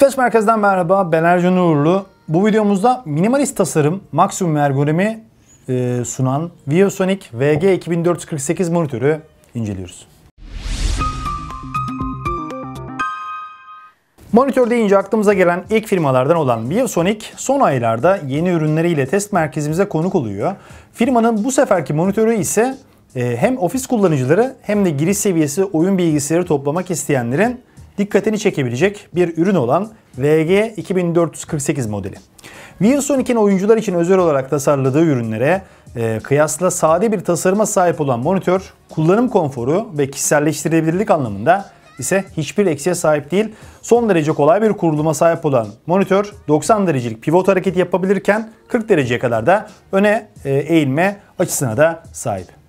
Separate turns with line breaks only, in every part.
Süpeç Merkez'den merhaba, ben Ercan Uğurlu. Bu videomuzda minimalist tasarım, maksimum ergonomi e, sunan Viosonic VG2448 monitörü inceliyoruz. Monitör deyince aklımıza gelen ilk firmalardan olan Viosonic son aylarda yeni ürünleriyle test merkezimize konuk oluyor. Firmanın bu seferki monitörü ise e, hem ofis kullanıcıları hem de giriş seviyesi oyun bilgisayarı toplamak isteyenlerin dikkatini çekebilecek bir ürün olan VG 2448 modeli. Wilson 2'nin oyuncular için özel olarak tasarladığı ürünlere e, kıyasla sade bir tasarıma sahip olan monitör, kullanım konforu ve kişiselleştirilebilirlik anlamında ise hiçbir eksiğe sahip değil. Son derece kolay bir kuruluma sahip olan monitör 90 derecelik pivot hareketi yapabilirken 40 dereceye kadar da öne e, eğilme açısına da sahip.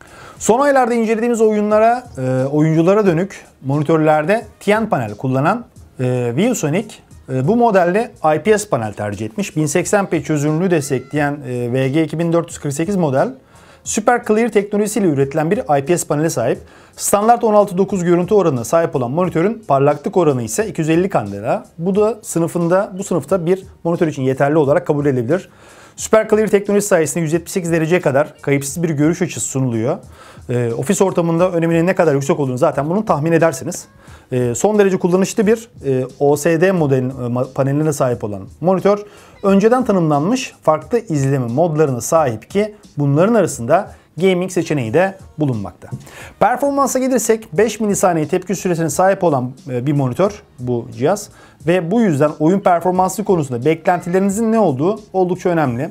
Son aylarda incelediğimiz oyunlara, e, oyunculara dönük monitörlerde TN panel kullanan e, ViewSonic e, bu modelde IPS panel tercih etmiş. 1080p çözünürlüğü destekleyen e, VG2448 model Super Clear teknolojisiyle üretilen bir IPS panele sahip. Standart 16.9 görüntü oranına sahip olan monitörün parlaklık oranı ise 250 kandela. Bu da sınıfında bu sınıfta bir monitör için yeterli olarak kabul edilebilir. Superclear teknoloji sayesinde 178 dereceye kadar kayıpsız bir görüş açısı sunuluyor. E, ofis ortamında öneminin ne kadar yüksek olduğunu zaten bunu tahmin edersiniz. E, son derece kullanışlı bir e, OSD modelin e, paneline sahip olan monitör önceden tanımlanmış farklı izleme modlarına sahip ki bunların arasında gaming seçeneği de bulunmakta. Performansa gelirsek 5 milisaniye tepki süresine sahip olan e, bir monitör bu cihaz ve bu yüzden oyun performansı konusunda beklentilerinizin ne olduğu oldukça önemli.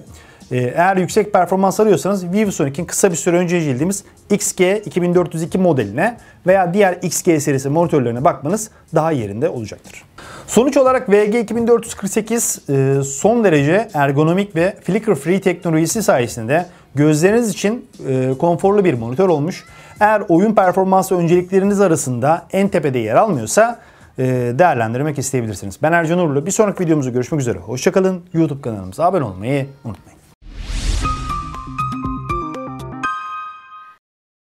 E, eğer yüksek performans arıyorsanız VivoSonic'in kısa bir süre önce incelediğimiz XG2402 modeline veya diğer XG serisi monitörlerine bakmanız daha yerinde olacaktır. Sonuç olarak VG2448 e, son derece ergonomik ve flicker free teknolojisi sayesinde gözleriniz için e, konforlu bir monitör olmuş. Eğer oyun performansı öncelikleriniz arasında en tepede yer almıyorsa e, değerlendirmek isteyebilirsiniz. Ben Ercan Uğurlu. Bir sonraki videomuzda görüşmek üzere. Hoşçakalın. YouTube kanalımıza abone olmayı unutmayın.